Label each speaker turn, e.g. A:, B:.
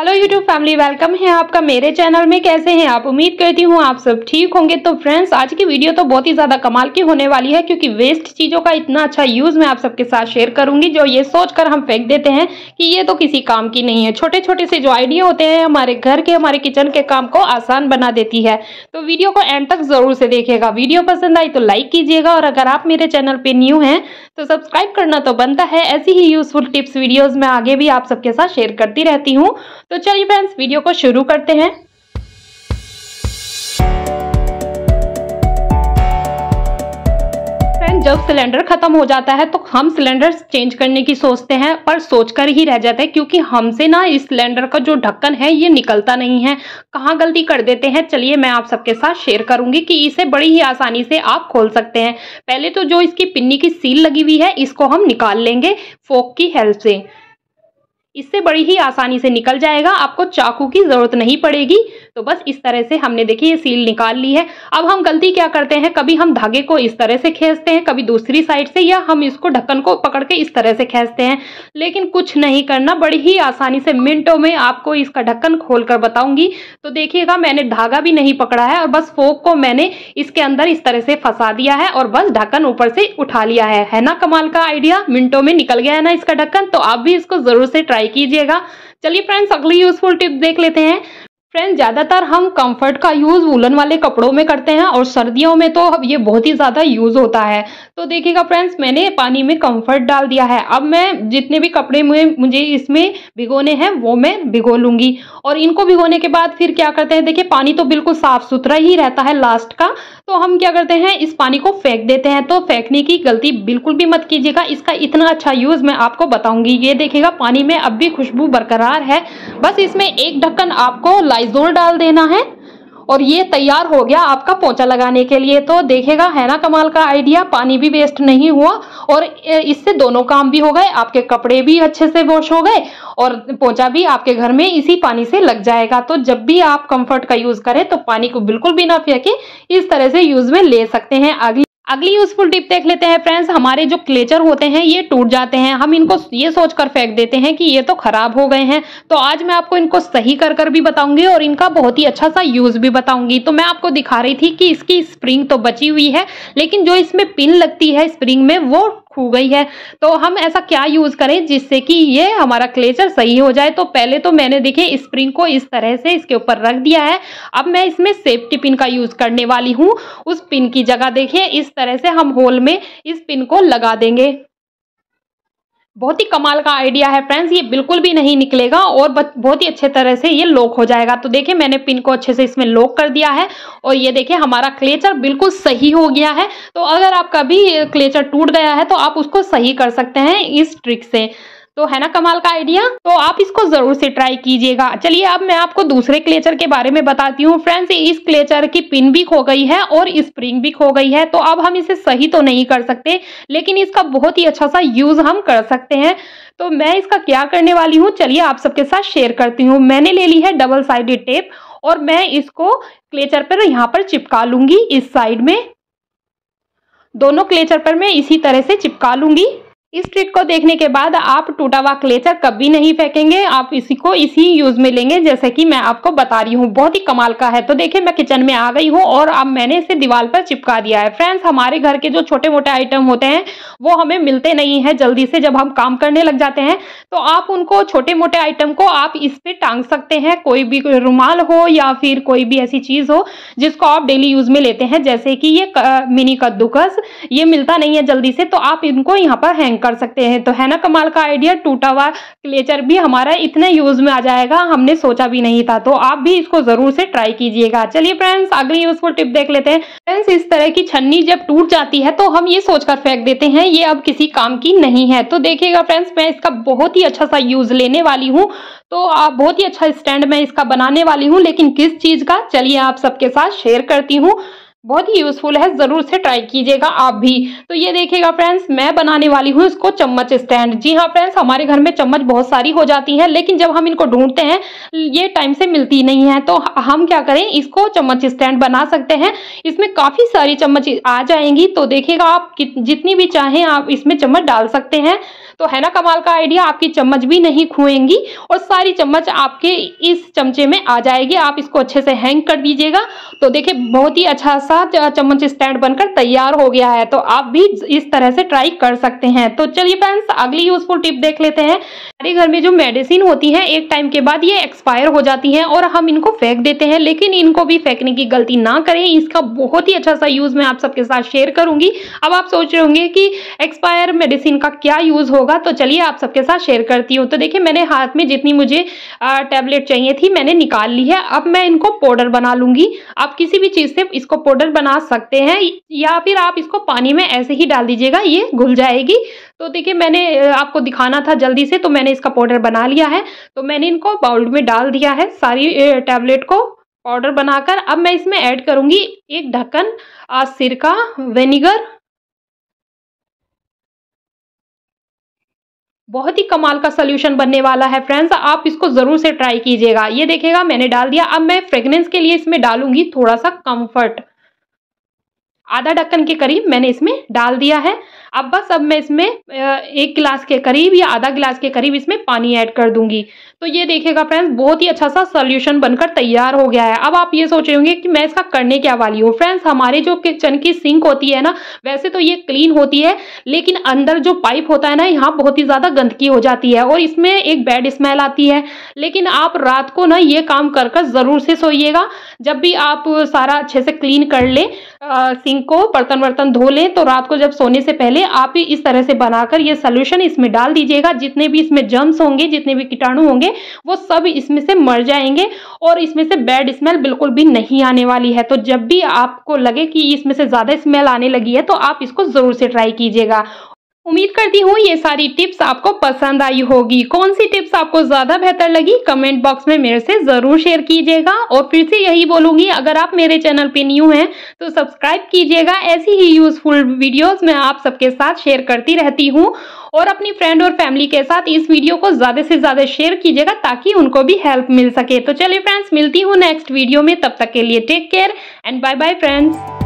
A: hello YouTube family welcome है आपका मेरे चैनल में कैसे हैं आप उम्मीद करती हूँ आप सब ठीक होंगे तो फ्रेंड्स आज की वीडियो तो बहुत ही ज़्यादा कमाल की होने वाली है क्योंकि वेस्ट चीज़ों का इतना अच्छा यूज़ मैं आप सबके साथ शेयर करूंगी जो ये सोचकर हम फेंक देते हैं कि ये तो किसी काम की नहीं है छोटे छोटे से जो आइडिया होते हैं हमारे घर के हमारे किचन के काम को आसान बना देती है तो वीडियो को एंड तक ज़रूर से देखेगा वीडियो पसंद आई तो लाइक कीजिएगा और अगर आप मेरे चैनल पर न्यू हैं तो सब्सक्राइब करना तो बनता है ऐसी ही यूज़फुल टिप्स वीडियोज़ में आगे भी आप सबके साथ शेयर करती रहती हूँ तो चलिए फ्रेंड्स वीडियो को शुरू करते हैं जब सिलेंडर खत्म हो जाता है तो हम सिलेंडर चेंज करने की सोचते हैं पर सोचकर ही रह जाते हैं क्योंकि हमसे ना इस सिलेंडर का जो ढक्कन है ये निकलता नहीं है कहाँ गलती कर देते हैं चलिए मैं आप सबके साथ शेयर करूंगी कि इसे बड़ी ही आसानी से आप खोल सकते हैं पहले तो जो इसकी पिन्नी की सील लगी हुई है इसको हम निकाल लेंगे फोक की हेल्प से इससे बड़ी ही आसानी से निकल जाएगा आपको चाकू की ज़रूरत नहीं पड़ेगी तो बस इस तरह से हमने देखिए ये सील निकाल ली है अब हम गलती क्या करते हैं कभी हम धागे को इस तरह से खेचते हैं कभी दूसरी साइड से या हम इसको ढक्कन को पकड़ के इस तरह से खेचते हैं लेकिन कुछ नहीं करना बड़ी ही आसानी से मिनटों में आपको इसका ढक्कन खोल कर बताऊंगी तो देखिएगा मैंने धागा भी नहीं पकड़ा है और बस फोक को मैंने इसके अंदर इस तरह से फंसा दिया है और बस ढक्कन ऊपर से उठा लिया है है ना कमाल का आइडिया मिनटों में निकल गया है ना इसका ढक्कन तो आप भी इसको जरूर से ट्राई कीजिएगा चलिए फ्रेंड्स अगली यूजफुल टिप देख लेते हैं फ्रेंड ज़्यादातर हम कंफर्ट का यूज़ वूलन वाले कपड़ों में करते हैं और सर्दियों में तो अब ये बहुत ही ज़्यादा यूज़ होता है तो देखिएगा फ्रेंड्स मैंने पानी में कंफर्ट डाल दिया है अब मैं जितने भी कपड़े में मुझे इसमें भिगोने हैं वो मैं भिगो लूँगी और इनको भिगोने के बाद फिर क्या करते हैं देखिए पानी तो बिल्कुल साफ़ सुथरा ही रहता है लास्ट का तो हम क्या करते हैं इस पानी को फेंक देते हैं तो फेंकने की गलती बिल्कुल भी मत कीजिएगा इसका इतना अच्छा यूज़ मैं आपको बताऊँगी ये देखिएगा पानी में अब भी खुशबू बरकरार है बस इसमें एक ढक्कन आपको लाइट डाइजोल डाल देना है और ये तैयार हो गया आपका पोचा लगाने के लिए तो देखेगा है ना कमाल का आइडिया पानी भी वेस्ट नहीं हुआ और इससे दोनों काम भी हो गए आपके कपड़े भी अच्छे से वॉश हो गए और पोचा भी आपके घर में इसी पानी से लग जाएगा तो जब भी आप कंफर्ट का यूज करें तो पानी को बिल्कुल भी ना फेंके इस तरह से यूज में ले सकते हैं अगली अगली यूजफुल टिप देख लेते हैं फ्रेंड्स हमारे जो क्लेचर होते हैं ये टूट जाते हैं हम इनको ये सोचकर फेंक देते हैं कि ये तो खराब हो गए हैं तो आज मैं आपको इनको सही कर कर भी बताऊंगी और इनका बहुत ही अच्छा सा यूज भी बताऊंगी तो मैं आपको दिखा रही थी कि इसकी स्प्रिंग तो बची हुई है लेकिन जो इसमें पिन लगती है स्प्रिंग में वो खो गई है तो हम ऐसा क्या यूज करें जिससे कि ये हमारा क्लेचर सही हो जाए तो पहले तो मैंने देखिए स्प्रिंग को इस तरह से इसके ऊपर रख दिया है अब मैं इसमें सेफ्टी पिन का यूज करने वाली हूँ उस पिन की जगह देखिए इस तरह से हम होल में इस पिन को लगा देंगे बहुत ही कमाल का आइडिया है फ्रेंड्स ये बिल्कुल भी नहीं निकलेगा और बहुत ही अच्छे तरह से ये लॉक हो जाएगा तो देखिए मैंने पिन को अच्छे से इसमें लॉक कर दिया है और ये देखिए हमारा क्लेचर बिल्कुल सही हो गया है तो अगर आपका भी क्लेचर टूट गया है तो आप उसको सही कर सकते हैं इस ट्रिक से तो है ना कमाल का आइडिया तो आप इसको जरूर से ट्राई कीजिएगा चलिए अब मैं आपको दूसरे क्लेचर के बारे में बताती हूँ फ्रेंड्स इस क्लेचर की पिन भी खो गई है और स्प्रिंग भी खो गई है तो अब हम इसे सही तो नहीं कर सकते लेकिन इसका बहुत ही अच्छा सा यूज हम कर सकते हैं तो मैं इसका क्या करने वाली हूँ चलिए आप सबके साथ शेयर करती हूँ मैंने ले ली है डबल साइडेड टेप और मैं इसको क्लेचर पर यहाँ पर चिपका लूंगी इस साइड में दोनों क्लेचर पर मैं इसी तरह से चिपका लूंगी इस ट्रिक को देखने के बाद आप टूटा हुआ क्लेचर कभी नहीं फेंकेंगे आप इसी को इसी यूज में लेंगे जैसे कि मैं आपको बता रही हूँ बहुत ही कमाल का है तो देखिए मैं किचन में आ गई हूँ और अब मैंने इसे दीवार पर चिपका दिया है फ्रेंड्स हमारे घर के जो छोटे मोटे आइटम होते हैं वो हमें मिलते नहीं है जल्दी से जब हम काम करने लग जाते हैं तो आप उनको छोटे मोटे आइटम को आप इस पर टांग सकते हैं कोई भी रुमाल हो या फिर कोई भी ऐसी चीज हो जिसको आप डेली यूज में लेते हैं जैसे कि ये मिनी कद्दूकस ये मिलता नहीं है जल्दी से तो आप इनको यहाँ पर हैंग कर सकते हैं तो है ना कमाल का आइडिया टूटा हुआ क्लेचर भी हमारा इतना यूज में आ जाएगा हमने सोचा भी नहीं था तो आप भी इसको जरूर से ट्राई कीजिएगा चलिए फ्रेंड्स अगली यूजफुल टिप देख लेते हैं फ्रेंड्स इस तरह की छन्नी जब टूट जाती है तो हम ये सोचकर फेंक देते हैं ये अब किसी काम की नहीं है तो देखिएगा फ्रेंड्स मैं इसका बहुत ही अच्छा सा यूज लेने वाली हूँ तो आप बहुत ही अच्छा स्टैंड मैं इसका बनाने वाली हूँ लेकिन किस चीज का चलिए आप सबके साथ शेयर करती हूँ बहुत ही यूजफुल है ज़रूर से ट्राई कीजिएगा आप भी तो ये देखिएगा फ्रेंड्स मैं बनाने वाली हूँ इसको चम्मच स्टैंड जी हाँ फ्रेंड्स हमारे घर में चम्मच बहुत सारी हो जाती हैं लेकिन जब हम इनको ढूंढते हैं ये टाइम से मिलती नहीं है तो हम क्या करें इसको चम्मच स्टैंड बना सकते हैं इसमें काफ़ी सारी चम्मच आ जाएंगी तो देखिएगा आप जितनी भी चाहें आप इसमें चम्मच डाल सकते हैं तो है ना कमाल का आइडिया आपकी चम्मच भी नहीं खुएंगी और सारी चम्मच आपके इस चमचे में आ जाएगी आप इसको अच्छे से हैंग कर दीजिएगा तो देखिए बहुत ही अच्छा सा चम्मच स्टैंड बनकर तैयार हो गया है तो आप भी इस तरह से ट्राई कर सकते हैं तो चलिए फ्रेंड्स अगली यूजफुल टिप देख लेते हैं हमारे घर में जो मेडिसिन होती है एक टाइम के बाद ये एक्सपायर हो जाती है और हम इनको फेंक देते हैं लेकिन इनको भी फेंकने की गलती ना करें इसका बहुत ही अच्छा सा यूज मैं आप सबके साथ शेयर करूंगी अब आप सोच रहे होंगे कि एक्सपायर मेडिसिन का क्या यूज होगा होगा तो चलिए आप सबके साथ शेयर करती हूँ तो देखिए मैंने हाथ में जितनी मुझे टैबलेट चाहिए थी मैंने निकाल ली है अब मैं इनको पाउडर बना लूंगी आप किसी भी चीज़ से इसको पाउडर बना सकते हैं या फिर आप इसको पानी में ऐसे ही डाल दीजिएगा ये घुल जाएगी तो देखिये मैंने आपको दिखाना था जल्दी से तो मैंने इसका पाउडर बना लिया है तो मैंने इनको बाउल में डाल दिया है सारी टैबलेट को पाउडर बनाकर अब मैं इसमें ऐड करूंगी एक ढक्कन सिरका विनेगर बहुत ही कमाल का सोल्यूशन बनने वाला है फ्रेंड्स आप इसको ज़रूर से ट्राई कीजिएगा ये देखेगा मैंने डाल दिया अब मैं फ्रेग्रेंस के लिए इसमें डालूंगी थोड़ा सा कम्फर्ट आधा ढक्कन के करीब मैंने इसमें डाल दिया है अब बस अब मैं इसमें एक गिलास के करीब या आधा गिलास के करीब इसमें पानी ऐड कर दूंगी तो ये देखिएगा फ्रेंड्स बहुत ही अच्छा सा सोल्यूशन बनकर तैयार हो गया है अब आप ये सोच रहे होंगे कि मैं इसका करने क्या वाली हूँ फ्रेंड्स हमारे जो किचन की सिंक होती है ना वैसे तो ये क्लीन होती है लेकिन अंदर जो पाइप होता है ना यहाँ बहुत ही ज़्यादा गंदगी हो जाती है और इसमें एक बैड स्मेल आती है लेकिन आप रात को ना ये काम कर ज़रूर से सोइएगा जब भी आप सारा अच्छे से क्लीन कर ले सिंक को बर्तन वर्तन धो लें तो रात को जब सोने से पहले आप इस तरह से बनाकर ये सोल्यूशन इसमें डाल दीजिएगा जितने भी इसमें जम्स होंगे जितने भी कीटाणु होंगे वो सब इसमें से मर जाएंगे और इसमें से बैड स्मेल बिल्कुल भी नहीं आने वाली है तो जब भी आपको लगे कि इसमें से ज़्यादा स्मेल आने लगी है तो आप इसको ज़रूर से ट्राई कीजिएगा उम्मीद करती हूँ ये सारी टिप्स आपको पसंद आई होगी कौन सी टिप्स आपको ज़्यादा बेहतर लगी कमेंट बॉक्स में मेरे से ज़रूर शेयर कीजिएगा और फिर से यही बोलूंगी अगर आप मेरे चैनल पे न्यू हैं तो सब्सक्राइब कीजिएगा ऐसी ही यूज़फुल वीडियोस मैं आप सबके साथ शेयर करती रहती हूँ और अपनी फ्रेंड और फैमिली के साथ इस वीडियो को ज़्यादा से ज़्यादा शेयर कीजिएगा ताकि उनको भी हेल्प मिल सके तो चलिए फ्रेंड्स मिलती हूँ नेक्स्ट वीडियो में तब तक के लिए take care and bye bye friends